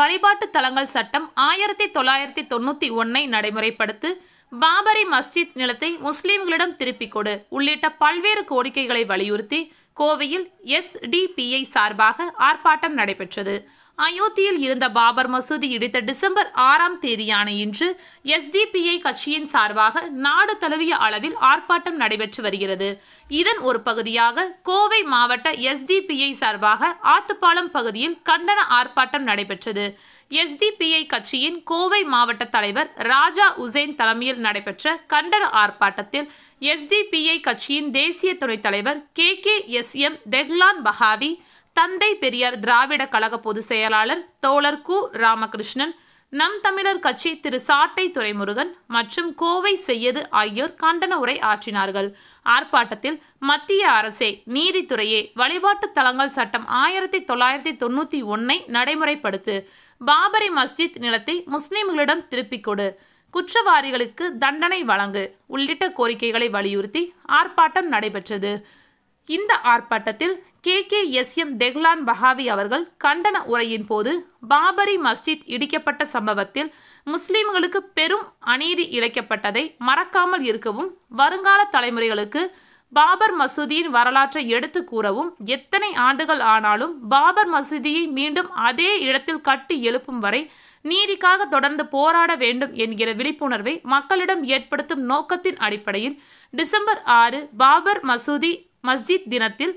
வழிபாட்டு தலங்கள் சட்டம் ஆயிரத்தி தொள்ளாயிரத்தி தொண்ணூத்தி ஒன்னை நடைமுறைப்படுத்து பாபரி மஸ்ஜித் நிலத்தை முஸ்லிம்களிடம் திருப்பிக் கொடு உள்ளிட்ட பல்வேறு கோரிக்கைகளை வலியுறுத்தி கோவையில் எஸ் டிபிஐ சார்பாக ஆர்ப்பாட்டம் நடைபெற்றது அயோத்தியில் இருந்த பாபர் மசூதி இடித்த டிசம்பர் ஆறாம் தேதியான இன்று எஸ்டிபிஐ கட்சியின் சார்பாக நாடு தழுவிய அளவில் ஆர்ப்பாட்டம் நடைபெற்று வருகிறது இதன் ஒரு பகுதியாக கோவை மாவட்ட எஸ்டிபிஐ சார்பாக ஆத்துப்பாலம் பகுதியில் கண்டன ஆர்ப்பாட்டம் நடைபெற்றது எஸ்டிபிஐ கட்சியின் கோவை மாவட்ட தலைவர் ராஜா உசேன் தலைமையில் நடைபெற்ற கண்டன ஆர்ப்பாட்டத்தில் எஸ்டிபிஐ கட்சியின் தேசிய துணைத் தலைவர் K K S M Tehlan Baqavi தந்தை பெரியார் திராவிட கழக பொதுச் செயலாளர் தோழர் கு ராமகிருஷ்ணன் நம் தமிழர் கட்சி திரு சாட்டை துரைமுருகன் மற்றும் கோவை செய்யது ஆகியோர் கண்டன உரை ஆற்றினார்கள் ஆர்ப்பாட்டத்தில் மத்திய அரசே நீதித்துறையே வழிபாட்டு தலங்கள் சட்டம் ஆயிரத்தி தொள்ளாயிரத்தி தொண்ணூத்தி ஒன்னை நடைமுறைப்படுத்து பாபரி மஸ்ஜித் நிலத்தை முஸ்லிம்களிடம் திருப்பிக் கொடு குற்றவாளிகளுக்கு தண்டனை வழங்கு உள்ளிட்ட கோரிக்கைகளை வலியுறுத்தி ஆர்ப்பாட்டம் நடைபெற்றது இந்த ஆர்ப்பாட்டத்தில் K K S M Tehlan Baqavi அவர்கள் கண்டன உரையின் போது பாபரி மஸ்ஜித் இடிக்கப்பட்ட சம்பவத்தில் முஸ்லிம்களுக்கு பெரும் அநீதி இழைக்கப்பட்டதை மறக்காமல் இருக்கவும் வருங்கால தலைமுறைகளுக்கு பாபர் மசூதியின் வரலாற்றை எடுத்து கூறவும் எத்தனை ஆண்டுகள் ஆனாலும் பாபர் மசூதியை மீண்டும் அதே இடத்தில் கட்டி எழுப்பும் வரை நீதிக்காக தொடர்ந்து போராட வேண்டும் என்கிற விழிப்புணர்வை மக்களிடம் ஏற்படுத்தும் நோக்கத்தின் அடிப்படையில் டிசம்பர் ஆறு பாபர் மசூதி மஸ்ஜித் தினத்தில்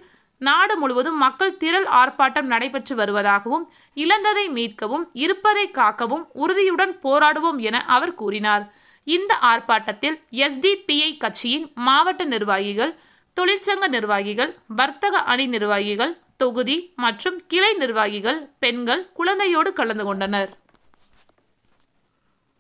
நாடு முழுவதும் மக்கள் திரள் ஆர்ப்பாட்டம் நடைபெற்று வருவதாகவும் இழந்ததை மீட்கவும் இருப்பதை காக்கவும் உறுதியுடன் போராடுவோம் என அவர் கூறினார் இந்த ஆர்ப்பாட்டத்தில் எஸ்டிபிஐ கட்சியின் மாவட்ட நிர்வாகிகள் தொழிற்சங்க நிர்வாகிகள் வர்த்தக அணி நிர்வாகிகள் தொகுதி மற்றும் கிளை நிர்வாகிகள் பெண்கள் குழந்தையோடு கலந்து கொண்டனர்